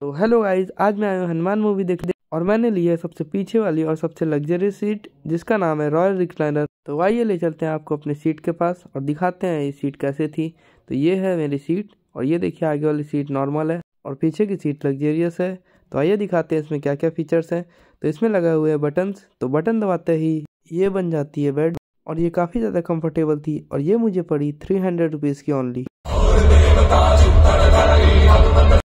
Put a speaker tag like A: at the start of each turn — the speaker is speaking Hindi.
A: तो हेलो गाइज आज मैं आया हूँ हनुमान मूवी देखने और मैंने ली है सबसे पीछे वाली और सबसे लग्जरी सीट जिसका नाम है रॉयल रिक्लाइनर तो आइए ले चलते हैं आपको अपने सीट के पास और दिखाते हैं ये सीट कैसे थी तो ये है मेरी सीट और ये देखिए आगे वाली सीट नॉर्मल है और पीछे की सीट लग्जेरियस है तो आइए दिखाते हैं इसमें क्या क्या फीचर्स हैं तो इसमें लगा हुए है बटन्स तो बटन दबाते ही ये बन जाती है बेड और ये काफ़ी ज़्यादा कंफर्टेबल थी और ये मुझे पड़ी थ्री हंड्रेड रुपीज़ की ओनली